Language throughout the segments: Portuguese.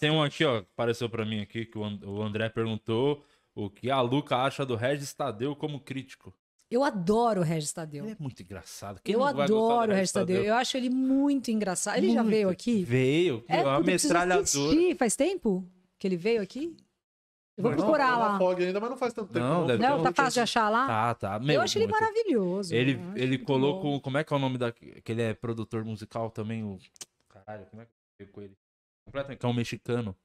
Tem um aqui, ó, que apareceu para mim aqui, que o André perguntou o que a Luca acha do Regis Tadeu como crítico. Eu adoro o Regis Tadeu. Ele é muito engraçado. Quem eu adoro o Regis Tadeu? Tadeu. Eu acho ele muito engraçado. Ele muito. já veio aqui? Veio. É, uma metralhadora. Faz tempo que ele veio aqui? Eu vou não, procurar tá não, lá. Fog ainda, mas não faz tanto tempo. Não, não, não tá fácil de achar lá? Tá, tá. Meu, eu acho ele maravilhoso. Ele, ele colocou. Como é que é o nome daquele? Que ele é produtor musical também? O... Caralho, como é que eu com ele? completamente, que é um mexicano.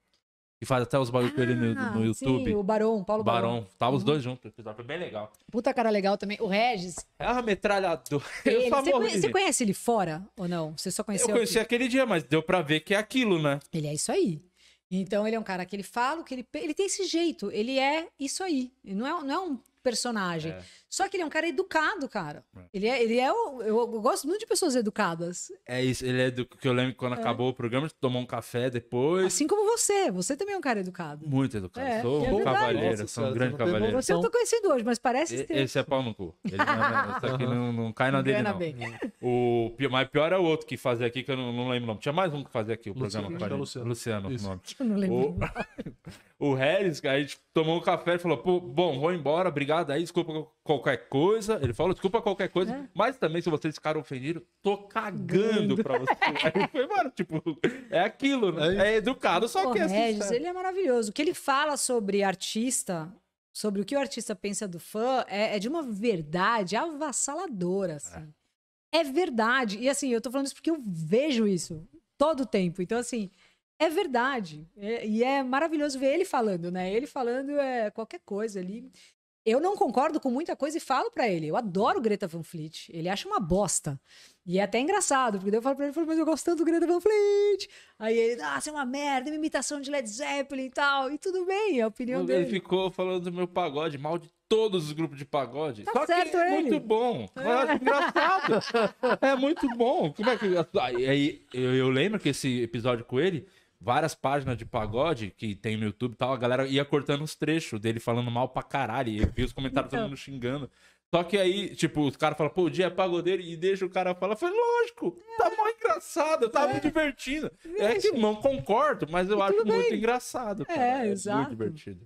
Que faz até os barulhos ah, dele no, no ah, YouTube. Sim, o Barão, Paulo Barão. Barão. Tava uhum. os dois juntos, foi bem legal. Puta cara legal também. O Regis. É uma metralhadora. Ele, você, conhece, conhece ele fora ou não? Você só conheceu? Eu conheci aquele dia, mas deu pra ver que é aquilo, né? Ele é isso aí. Então ele é um cara que ele fala, que ele, ele tem esse jeito, ele é isso aí. não é, não é um personagem. É. Só que ele é um cara educado, cara. É. Ele é, ele é eu, eu gosto muito de pessoas educadas. É isso, ele é do que eu lembro que quando é. acabou o programa, tomou um café depois. Assim como você, você também é um cara educado. Muito educado. É, sou é um cavaleiro, Nossa, sou um cara, grande cavaleiro. Você é eu tô conhecido hoje, mas parece e, Esse é pau no cu. Ele não, isso aqui não, não cai na dele, não. Bem. O, mas pior é o outro que fazia aqui, que eu não, não lembro o nome. Tinha mais um que fazia aqui, o Luciano, programa. Luciano. Luciano, o nome. Eu não lembro. O... o Harris, a gente tomou um café e falou: Pô, bom, vou embora, obrigado aí, desculpa qualquer coisa. Ele falou: desculpa qualquer coisa, é. mas também se vocês ficaram ofendidos, tô cagando pra você. aí foi, mano, tipo, é aquilo, né? É, é educado, só o que é assim, Regis, ele é maravilhoso. O que ele fala sobre artista, sobre o que o artista pensa do fã, é, é de uma verdade avassaladora, é. assim. É. é verdade. E assim, eu tô falando isso porque eu vejo isso todo o tempo. Então, assim, é verdade. É, e é maravilhoso ver ele falando, né? Ele falando é qualquer coisa ali. Eu não concordo com muita coisa e falo para ele. Eu adoro Greta Van Fleet. Ele acha uma bosta. E é até engraçado, porque eu falo pra ele, mas eu gosto tanto do Greta Van Fleet. Aí ele, ah, você é uma merda, é uma imitação de Led Zeppelin e tal. E tudo bem, é a opinião ele dele. Ele ficou falando do meu pagode, mal de todos os grupos de pagode. Tá Só certo, que é ele. muito bom. É. Eu acho engraçado. é muito bom. Como é que... Aí eu lembro que esse episódio com ele várias páginas de pagode que tem no YouTube e tal, a galera ia cortando os trechos dele falando mal pra caralho. E eu vi os comentários então... todo mundo xingando. Só que aí, tipo, os caras falam, pô, o dia é pagodeiro e deixa o cara falar. Foi lógico, tá é. mó engraçado, tá é. muito divertido. É que não concordo, mas eu e acho muito bem. engraçado. É, cara. É, é, exato. Muito divertido.